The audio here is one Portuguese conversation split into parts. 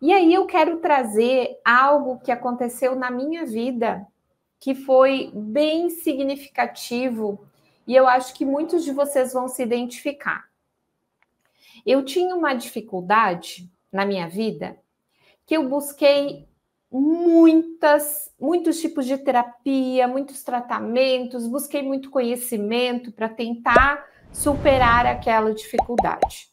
E aí eu quero trazer algo que aconteceu na minha vida, que foi bem significativo, e eu acho que muitos de vocês vão se identificar. Eu tinha uma dificuldade na minha vida que eu busquei muitas, muitos tipos de terapia, muitos tratamentos, busquei muito conhecimento para tentar superar aquela dificuldade.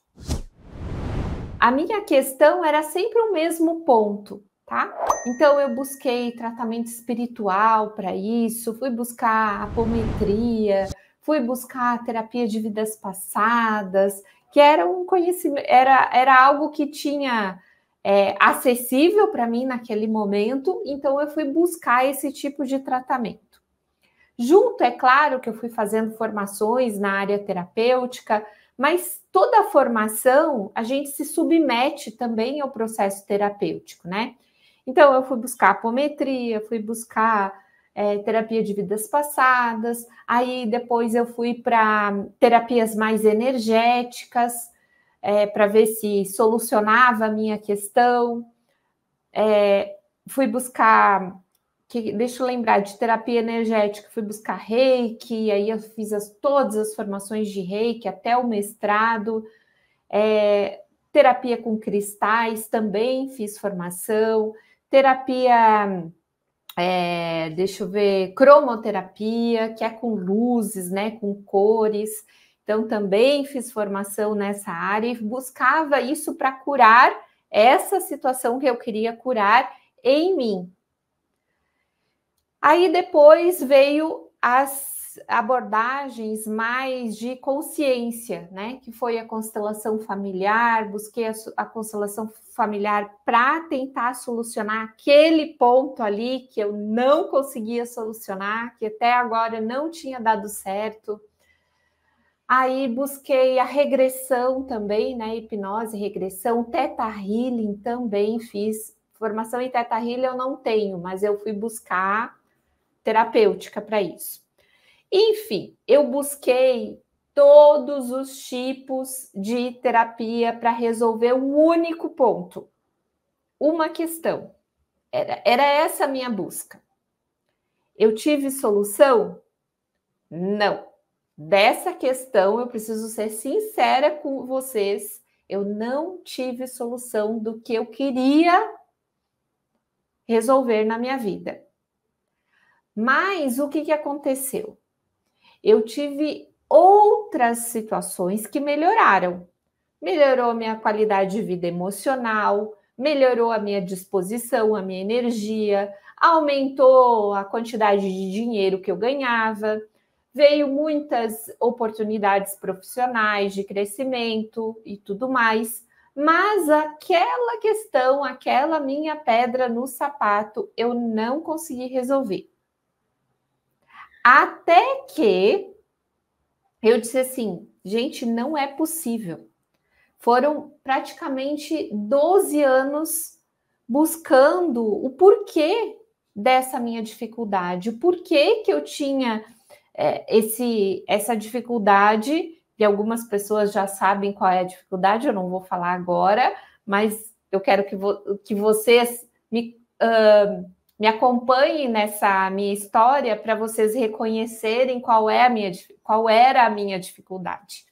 A minha questão era sempre o mesmo ponto, tá? Então eu busquei tratamento espiritual para isso, fui buscar apometria, fui buscar terapia de vidas passadas, que era um conhecimento, era, era algo que tinha é, acessível para mim naquele momento, então eu fui buscar esse tipo de tratamento. Junto, é claro, que eu fui fazendo formações na área terapêutica, mas toda a formação, a gente se submete também ao processo terapêutico, né? Então, eu fui buscar apometria, fui buscar é, terapia de vidas passadas, aí depois eu fui para terapias mais energéticas, é, para ver se solucionava a minha questão. É, fui buscar que deixa eu lembrar de terapia energética, fui buscar reiki, aí eu fiz as, todas as formações de reiki até o mestrado, é, terapia com cristais também fiz formação, terapia, é, deixa eu ver, cromoterapia, que é com luzes, né, com cores. Então também fiz formação nessa área e buscava isso para curar essa situação que eu queria curar em mim, Aí depois veio as abordagens mais de consciência, né? Que foi a constelação familiar, busquei a, a constelação familiar para tentar solucionar aquele ponto ali que eu não conseguia solucionar, que até agora não tinha dado certo. Aí busquei a regressão também, né? Hipnose, regressão, teta healing também fiz. Formação em teta healing eu não tenho, mas eu fui buscar terapêutica para isso. Enfim, eu busquei todos os tipos de terapia para resolver um único ponto, uma questão. Era, era essa a minha busca. Eu tive solução? Não. Dessa questão, eu preciso ser sincera com vocês. Eu não tive solução do que eu queria resolver na minha vida. Mas o que, que aconteceu? Eu tive outras situações que melhoraram. Melhorou minha qualidade de vida emocional, melhorou a minha disposição, a minha energia, aumentou a quantidade de dinheiro que eu ganhava, veio muitas oportunidades profissionais de crescimento e tudo mais. Mas aquela questão, aquela minha pedra no sapato, eu não consegui resolver. Até que eu disse assim, gente, não é possível. Foram praticamente 12 anos buscando o porquê dessa minha dificuldade, o porquê que eu tinha é, esse, essa dificuldade, e algumas pessoas já sabem qual é a dificuldade, eu não vou falar agora, mas eu quero que, vo que vocês me uh, me acompanhem nessa minha história para vocês reconhecerem qual, é a minha, qual era a minha dificuldade.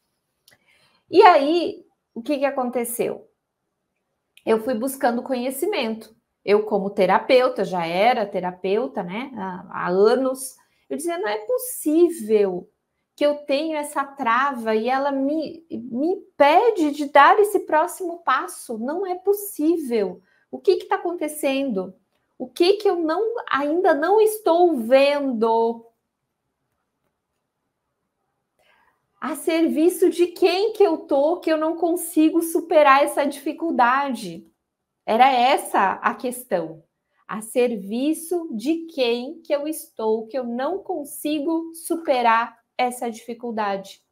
E aí, o que, que aconteceu? Eu fui buscando conhecimento. Eu, como terapeuta, já era terapeuta, né, há, anos, eu dizia: não é possível que eu tenho essa trava e ela me, me impede de dar esse próximo passo. Não é possível. O que está acontecendo? O que que eu não ainda não estou vendo? A serviço de quem que eu tô que eu não consigo superar essa dificuldade? Era essa a questão. A serviço de quem que eu estou que eu não consigo superar essa dificuldade?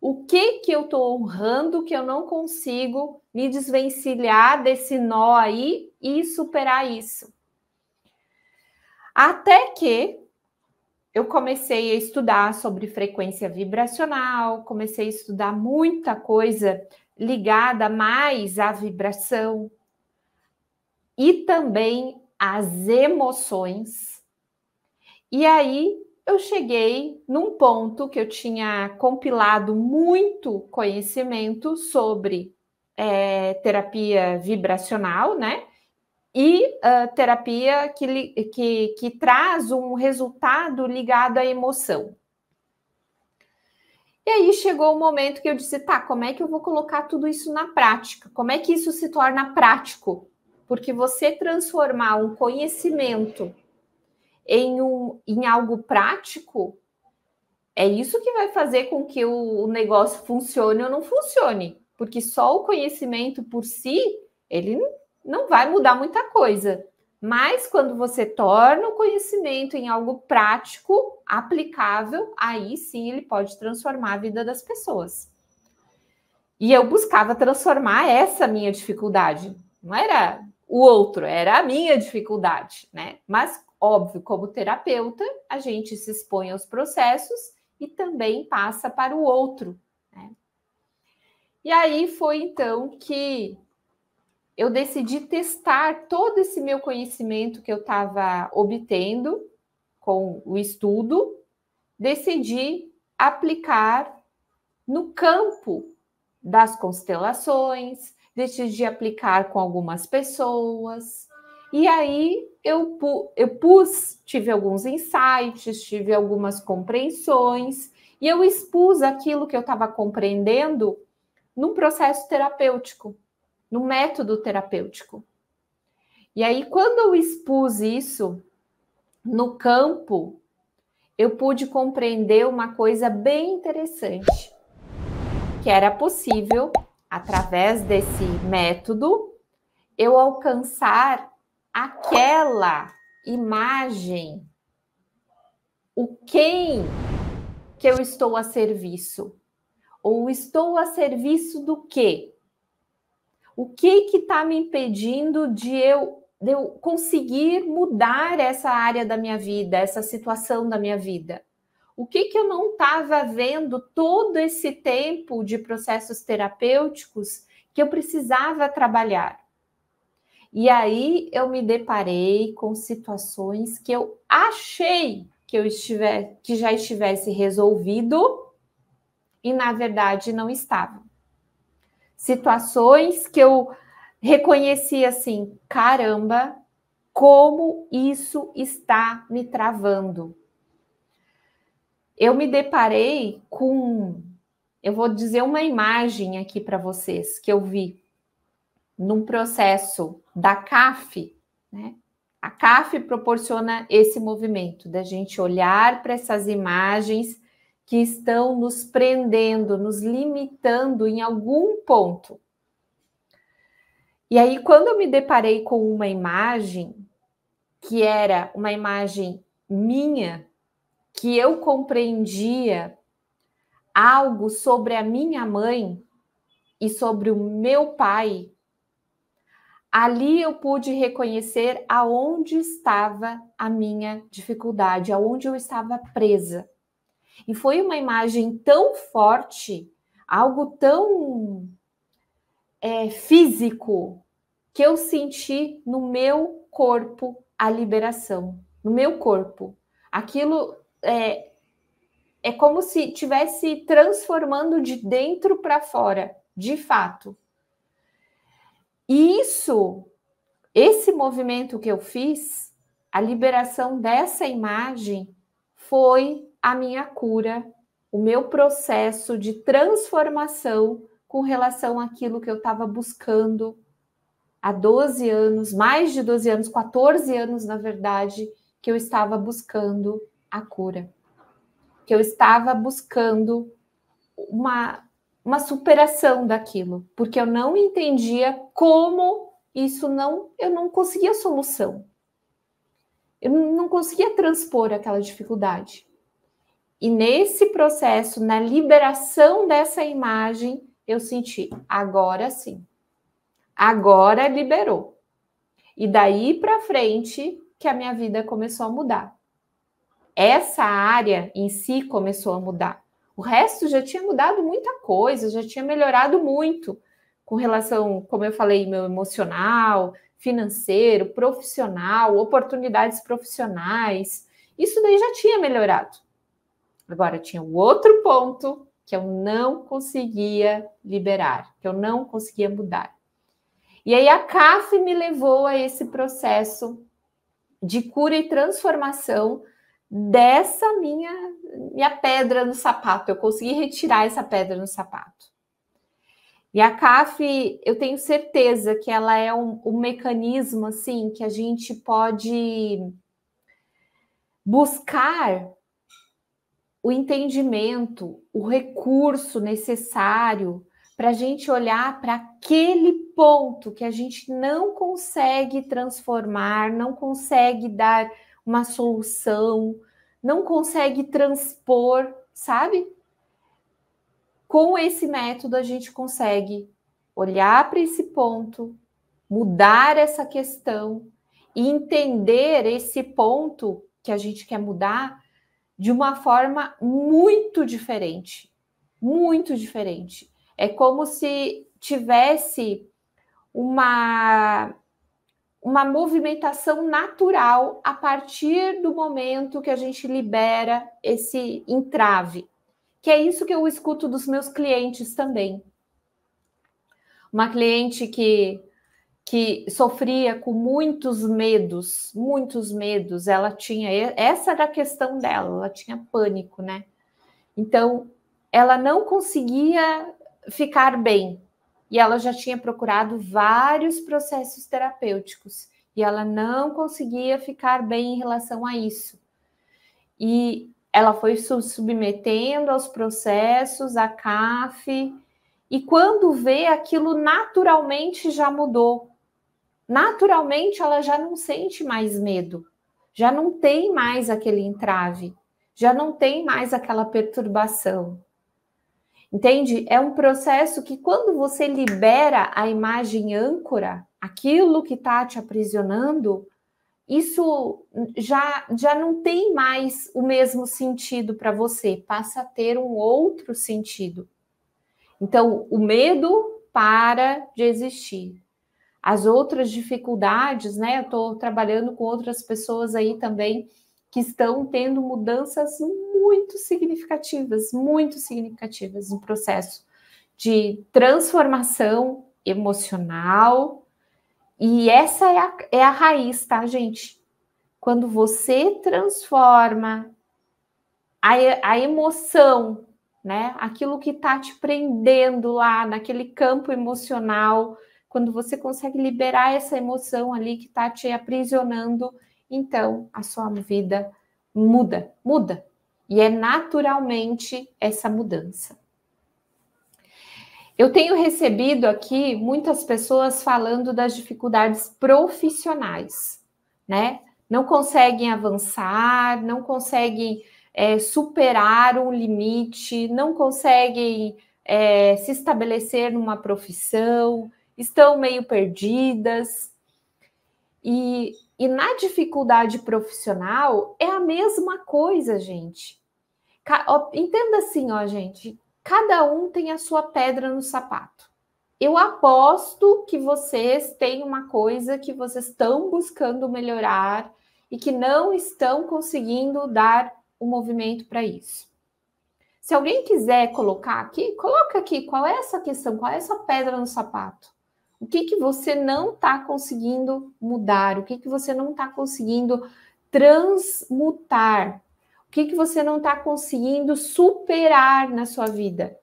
O que que eu estou honrando que eu não consigo me desvencilhar desse nó aí e superar isso? Até que eu comecei a estudar sobre frequência vibracional, comecei a estudar muita coisa ligada mais à vibração e também às emoções. E aí eu cheguei num ponto que eu tinha compilado muito conhecimento sobre é, terapia vibracional, né? e uh, terapia que, que, que traz um resultado ligado à emoção. E aí chegou o momento que eu disse: tá, como é que eu vou colocar tudo isso na prática? Como é que isso se torna prático? Porque você transformar um conhecimento em, um, em algo prático é isso que vai fazer com que o, o negócio funcione ou não funcione. Porque só o conhecimento por si, ele não vai mudar muita coisa. Mas quando você torna o conhecimento em algo prático, aplicável, aí sim ele pode transformar a vida das pessoas. E eu buscava transformar essa minha dificuldade. Não era o outro, era a minha dificuldade, né? Mas óbvio, como terapeuta, a gente se expõe aos processos e também passa para o outro. Né? E aí foi então que eu decidi testar todo esse meu conhecimento que eu estava obtendo com o estudo, decidi aplicar no campo das constelações, decidi aplicar com algumas pessoas. E aí eu, pu eu pus, tive alguns insights, tive algumas compreensões, e eu expus aquilo que eu estava compreendendo num processo terapêutico no método terapêutico. E aí, quando eu expus isso no campo, eu pude compreender uma coisa bem interessante, que era possível, através desse método, eu alcançar aquela imagem, o quem que eu estou a serviço, ou estou a serviço do quê? o que que está me impedindo de eu, de eu conseguir mudar essa área da minha vida, essa situação da minha vida? O que que eu não estava vendo todo esse tempo de processos terapêuticos que eu precisava trabalhar? E aí eu me deparei com situações que eu achei que eu estiver, que já estivesse resolvido e na verdade não estava situações que eu reconheci assim: caramba, como isso está me travando. Eu me deparei com, eu vou dizer uma imagem aqui para vocês que eu vi num processo da CAF, né? A CAF proporciona esse movimento da gente olhar para essas imagens que estão nos prendendo, nos limitando em algum ponto. E aí, quando eu me deparei com uma imagem que era uma imagem minha, que eu compreendia algo sobre a minha mãe e sobre o meu pai, ali eu pude reconhecer aonde estava a minha dificuldade, aonde eu estava presa. E foi uma imagem tão forte, algo tão é, físico, que eu senti no meu corpo a liberação, no meu corpo. Aquilo é, é como se tivesse transformando de dentro para fora, de fato. E isso, esse movimento que eu fiz, a liberação dessa imagem foi a minha cura, o meu processo de transformação com relação àquilo que eu estava buscando há 12 anos, mais de 12 anos, 14 anos, na verdade, que eu estava buscando a cura, que eu estava buscando uma, uma superação daquilo, porque eu não entendia como isso não, eu não conseguia solução. Eu não conseguia transpor aquela dificuldade. E nesse processo, na liberação dessa imagem, eu senti, agora sim. Agora liberou. E daí para frente que a minha vida começou a mudar. Essa área em si começou a mudar. O resto já tinha mudado muita coisa, já tinha melhorado muito com relação, como eu falei, meu emocional, financeiro, profissional, oportunidades profissionais. Isso daí já tinha melhorado. Agora, tinha o um outro ponto que eu não conseguia liberar, que eu não conseguia mudar. E aí a CAF me levou a esse processo de cura e transformação dessa minha minha pedra no sapato. Eu consegui retirar essa pedra no sapato. E a CAF, eu tenho certeza que ela é um, um mecanismo assim que a gente pode buscar o entendimento, o recurso necessário para a gente olhar para aquele ponto que a gente não consegue transformar, não consegue dar uma solução, não consegue transpor, sabe? Com esse método, a gente consegue olhar para esse ponto, mudar essa questão e entender esse ponto que a gente quer mudar de uma forma muito diferente, muito diferente. É como se tivesse uma uma movimentação natural a partir do momento que a gente libera esse entrave. Que é isso que eu escuto dos meus clientes também. Uma cliente que que sofria com muitos medos, muitos medos. Ela tinha, essa era a questão dela, ela tinha pânico, né? Então, ela não conseguia ficar bem. E ela já tinha procurado vários processos terapêuticos e ela não conseguia ficar bem em relação a isso. E ela foi submetendo aos processos, a CAF, e quando vê, aquilo naturalmente já mudou naturalmente ela já não sente mais medo, já não tem mais aquele entrave, já não tem mais aquela perturbação. Entende? É um processo que, quando você libera a imagem âncora, aquilo que está te aprisionando, isso já, já não tem mais o mesmo sentido para você, passa a ter um outro sentido. Então, o medo para de existir, as outras dificuldades, né? Eu estou trabalhando com outras pessoas aí também que estão tendo mudanças muito significativas, muito significativas no processo de transformação emocional. E essa é a, é a raiz, tá, gente? Quando você transforma a, a emoção, né? Aquilo que está te prendendo lá naquele campo emocional quando você consegue liberar essa emoção ali que está te aprisionando, então a sua vida muda, muda. E é naturalmente essa mudança. Eu tenho recebido aqui muitas pessoas falando das dificuldades profissionais, né? Não conseguem avançar, não conseguem é, superar um limite, não conseguem é, se estabelecer numa profissão, estão meio perdidas. E, e na dificuldade profissional é a mesma coisa, gente. Entenda assim, ó, gente. Cada um tem a sua pedra no sapato. Eu aposto que vocês têm uma coisa que vocês estão buscando melhorar e que não estão conseguindo dar o um movimento para isso. Se alguém quiser colocar aqui, coloca aqui qual é essa questão, qual é essa pedra no sapato o que, que você não está conseguindo mudar, o que, que você não está conseguindo transmutar, o que, que você não está conseguindo superar na sua vida.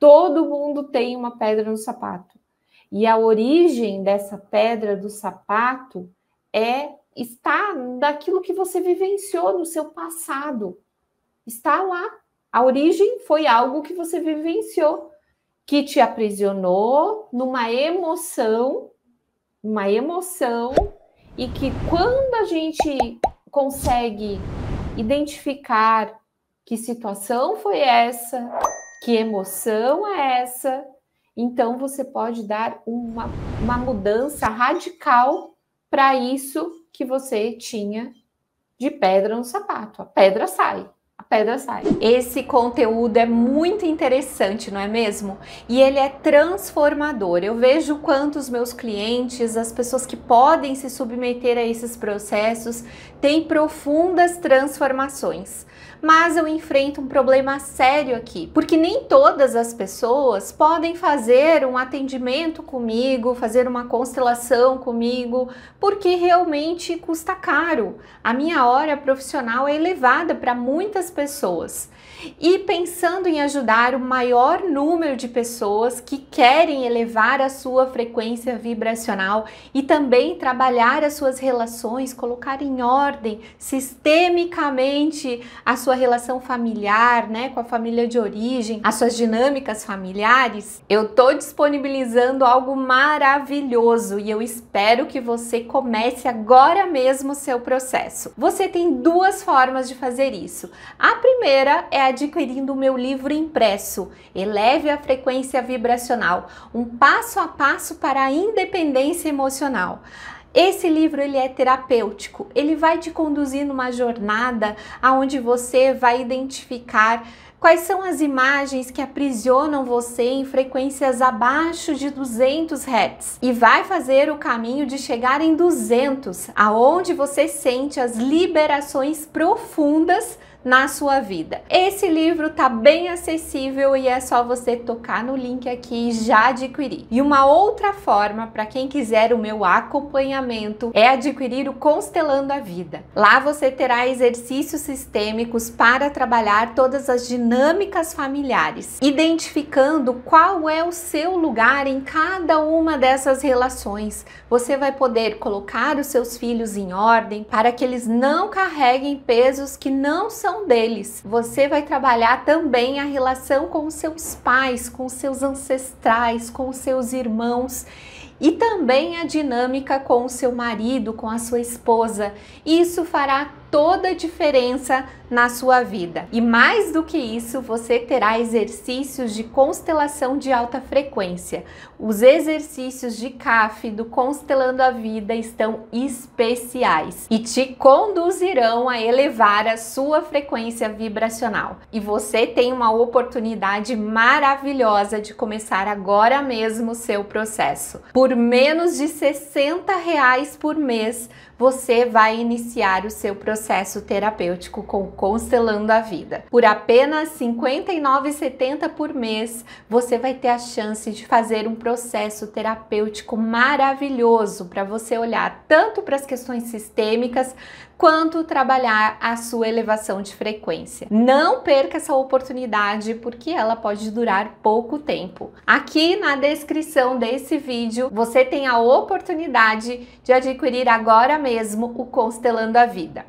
Todo mundo tem uma pedra no sapato. E a origem dessa pedra do sapato é está daquilo que você vivenciou no seu passado. Está lá. A origem foi algo que você vivenciou que te aprisionou numa emoção, uma emoção, e que quando a gente consegue identificar que situação foi essa, que emoção é essa, então você pode dar uma, uma mudança radical para isso que você tinha de pedra no sapato. A pedra sai pedra sai. Esse conteúdo é muito interessante, não é mesmo? E ele é transformador. Eu vejo quantos meus clientes, as pessoas que podem se submeter a esses processos, têm profundas transformações mas eu enfrento um problema sério aqui, porque nem todas as pessoas podem fazer um atendimento comigo, fazer uma constelação comigo, porque realmente custa caro. A minha hora profissional é elevada para muitas pessoas. E pensando em ajudar o maior número de pessoas que querem elevar a sua frequência vibracional e também trabalhar as suas relações, colocar em ordem sistemicamente a sua sua relação familiar, né, com a família de origem, as suas dinâmicas familiares, eu tô disponibilizando algo maravilhoso e eu espero que você comece agora mesmo o seu processo. Você tem duas formas de fazer isso. A primeira é adquirindo o meu livro impresso, Eleve a frequência vibracional, um passo a passo para a independência emocional. Esse livro ele é terapêutico, ele vai te conduzir numa jornada aonde você vai identificar quais são as imagens que aprisionam você em frequências abaixo de 200 Hz e vai fazer o caminho de chegar em 200, aonde você sente as liberações profundas na sua vida. Esse livro tá bem acessível e é só você tocar no link aqui e já adquirir. E uma outra forma para quem quiser o meu acompanhamento é adquirir o Constelando a Vida. Lá você terá exercícios sistêmicos para trabalhar todas as dinâmicas familiares, identificando qual é o seu lugar em cada uma dessas relações. Você vai poder colocar os seus filhos em ordem para que eles não carreguem pesos que não são relação deles. Você vai trabalhar também a relação com seus pais, com seus ancestrais, com seus irmãos e também a dinâmica com o seu marido, com a sua esposa. Isso fará toda a diferença na sua vida. E mais do que isso, você terá exercícios de constelação de alta frequência. Os exercícios de CAF do Constelando a Vida estão especiais e te conduzirão a elevar a sua frequência vibracional. E você tem uma oportunidade maravilhosa de começar agora mesmo o seu processo. Por menos de 60 reais por mês, você vai iniciar o seu processo processo terapêutico com Constelando a Vida. Por apenas R$ 59,70 por mês, você vai ter a chance de fazer um processo terapêutico maravilhoso para você olhar tanto para as questões sistêmicas quanto trabalhar a sua elevação de frequência. Não perca essa oportunidade porque ela pode durar pouco tempo. Aqui na descrição desse vídeo você tem a oportunidade de adquirir agora mesmo o Constelando a Vida.